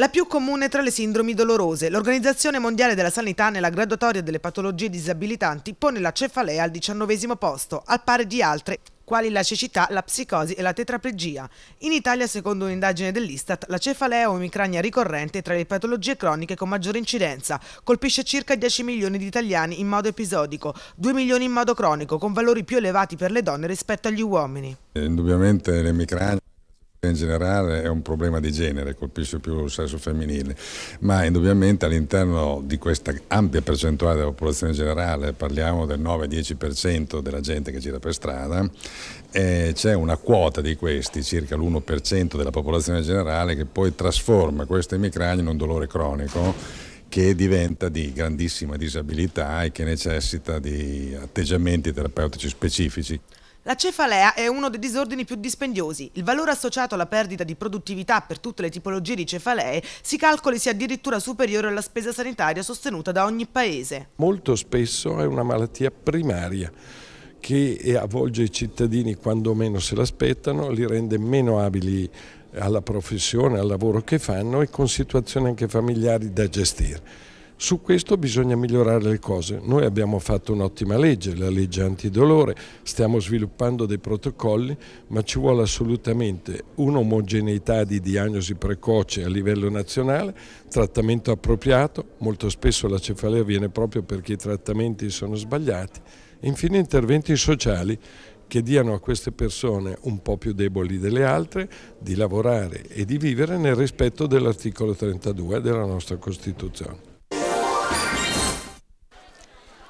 La più comune tra le sindromi dolorose, l'Organizzazione Mondiale della Sanità nella graduatoria delle patologie disabilitanti pone la cefalea al diciannovesimo posto, al pari di altre quali la cecità, la psicosi e la tetraplegia. In Italia, secondo un'indagine dell'Istat, la cefalea o emicrania ricorrente è tra le patologie croniche con maggiore incidenza. Colpisce circa 10 milioni di italiani in modo episodico, 2 milioni in modo cronico, con valori più elevati per le donne rispetto agli uomini. Indubbiamente l'emicrania in generale è un problema di genere, colpisce più il sesso femminile, ma indubbiamente all'interno di questa ampia percentuale della popolazione generale, parliamo del 9-10% della gente che gira per strada, eh, c'è una quota di questi, circa l'1% della popolazione generale, che poi trasforma questo emicrania in un dolore cronico che diventa di grandissima disabilità e che necessita di atteggiamenti terapeutici specifici. La cefalea è uno dei disordini più dispendiosi. Il valore associato alla perdita di produttività per tutte le tipologie di cefalee si calcoli sia addirittura superiore alla spesa sanitaria sostenuta da ogni paese. Molto spesso è una malattia primaria che eh, avvolge i cittadini quando meno se l'aspettano, li rende meno abili alla professione, al lavoro che fanno e con situazioni anche familiari da gestire. Su questo bisogna migliorare le cose. Noi abbiamo fatto un'ottima legge, la legge antidolore, stiamo sviluppando dei protocolli, ma ci vuole assolutamente un'omogeneità di diagnosi precoce a livello nazionale, trattamento appropriato, molto spesso la cefalea viene proprio perché i trattamenti sono sbagliati, infine interventi sociali che diano a queste persone un po' più deboli delle altre di lavorare e di vivere nel rispetto dell'articolo 32 della nostra Costituzione.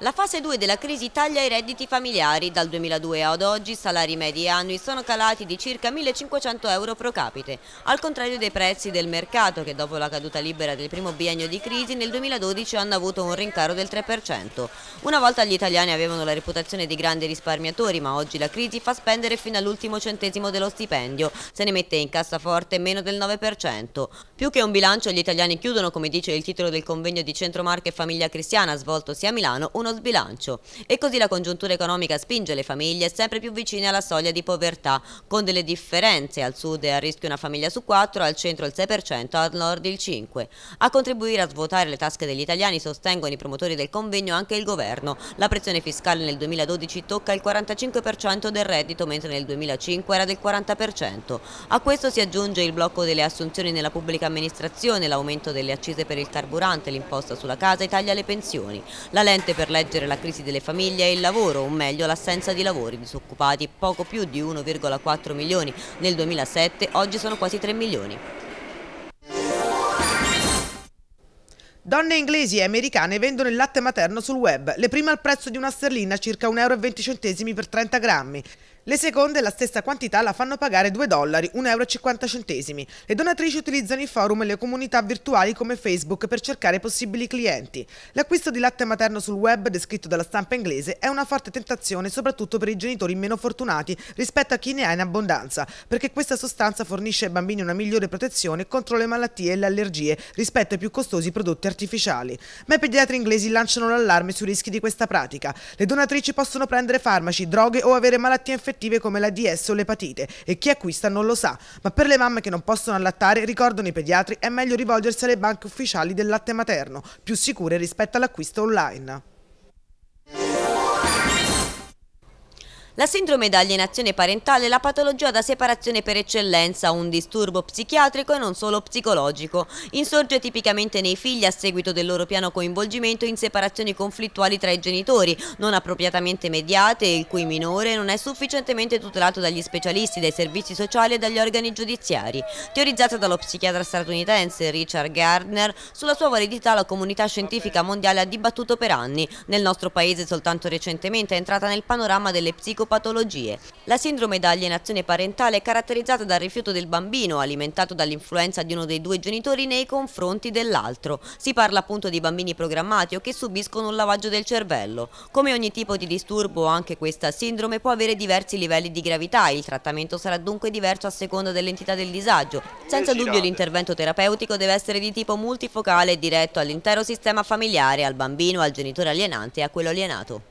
La fase 2 della crisi taglia i redditi familiari. Dal 2002 ad oggi i salari medi annui sono calati di circa 1.500 euro pro capite, al contrario dei prezzi del mercato che dopo la caduta libera del primo biennio di crisi nel 2012 hanno avuto un rincaro del 3%. Una volta gli italiani avevano la reputazione di grandi risparmiatori, ma oggi la crisi fa spendere fino all'ultimo centesimo dello stipendio, se ne mette in cassaforte meno del 9%. Più che un bilancio gli italiani chiudono, come dice il titolo del convegno di Centro Marche Famiglia Cristiana svoltosi a Milano, uno uno sbilancio. E così la congiuntura economica spinge le famiglie sempre più vicine alla soglia di povertà, con delle differenze. Al sud è a rischio una famiglia su quattro, al centro il 6%, al nord il 5%. A contribuire a svuotare le tasche degli italiani sostengono i promotori del convegno anche il governo. La pressione fiscale nel 2012 tocca il 45% del reddito, mentre nel 2005 era del 40%. A questo si aggiunge il blocco delle assunzioni nella pubblica amministrazione, l'aumento delle accise per il carburante, l'imposta sulla casa e taglia le pensioni. La lente per lei correggere la crisi delle famiglie e il lavoro, o meglio l'assenza di lavori disoccupati, poco più di 1,4 milioni nel 2007, oggi sono quasi 3 milioni. Donne inglesi e americane vendono il latte materno sul web, le prime al prezzo di una sterlina circa 1,20 euro per 30 grammi. Le seconde la stessa quantità la fanno pagare 2 dollari, 1,50 euro. Le donatrici utilizzano i forum e le comunità virtuali come Facebook per cercare possibili clienti. L'acquisto di latte materno sul web, descritto dalla stampa inglese, è una forte tentazione soprattutto per i genitori meno fortunati rispetto a chi ne ha in abbondanza, perché questa sostanza fornisce ai bambini una migliore protezione contro le malattie e le allergie rispetto ai più costosi prodotti artificiali. Ma i pediatri inglesi lanciano l'allarme sui rischi di questa pratica. Le donatrici possono prendere farmaci, droghe o avere malattie infettive infettive come la DS o l'epatite e chi acquista non lo sa, ma per le mamme che non possono allattare, ricordano i pediatri, è meglio rivolgersi alle banche ufficiali del latte materno, più sicure rispetto all'acquisto online. La sindrome d'alienazione parentale è la patologia da separazione per eccellenza, un disturbo psichiatrico e non solo psicologico. Insorge tipicamente nei figli a seguito del loro piano coinvolgimento in separazioni conflittuali tra i genitori, non appropriatamente mediate e il cui minore non è sufficientemente tutelato dagli specialisti, dai servizi sociali e dagli organi giudiziari. Teorizzata dallo psichiatra statunitense Richard Gardner, sulla sua validità la comunità scientifica mondiale ha dibattuto per anni. Nel nostro paese soltanto recentemente è entrata nel panorama delle psicopatologie patologie. La sindrome da alienazione parentale è caratterizzata dal rifiuto del bambino alimentato dall'influenza di uno dei due genitori nei confronti dell'altro. Si parla appunto di bambini programmati o che subiscono un lavaggio del cervello. Come ogni tipo di disturbo, anche questa sindrome può avere diversi livelli di gravità. Il trattamento sarà dunque diverso a seconda dell'entità del disagio. Senza dubbio l'intervento terapeutico deve essere di tipo multifocale e diretto all'intero sistema familiare, al bambino, al genitore alienante e a quello alienato.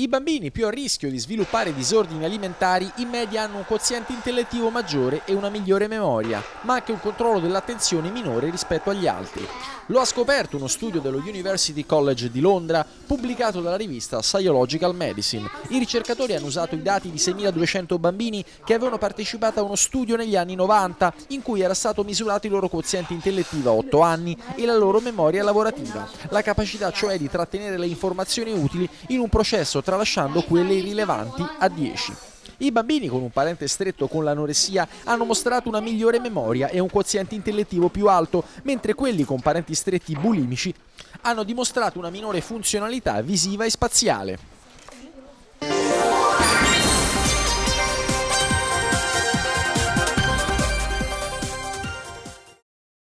I bambini più a rischio di sviluppare disordini alimentari in media hanno un quoziente intellettivo maggiore e una migliore memoria, ma anche un controllo dell'attenzione minore rispetto agli altri. Lo ha scoperto uno studio dello University College di Londra pubblicato dalla rivista Psychological Medicine. I ricercatori hanno usato i dati di 6.200 bambini che avevano partecipato a uno studio negli anni 90 in cui era stato misurato il loro quoziente intellettivo a 8 anni e la loro memoria lavorativa, la capacità cioè di trattenere le informazioni utili in un processo tralasciando quelle rilevanti a 10. I bambini con un parente stretto con l'anoressia hanno mostrato una migliore memoria e un quoziente intellettivo più alto, mentre quelli con parenti stretti bulimici hanno dimostrato una minore funzionalità visiva e spaziale.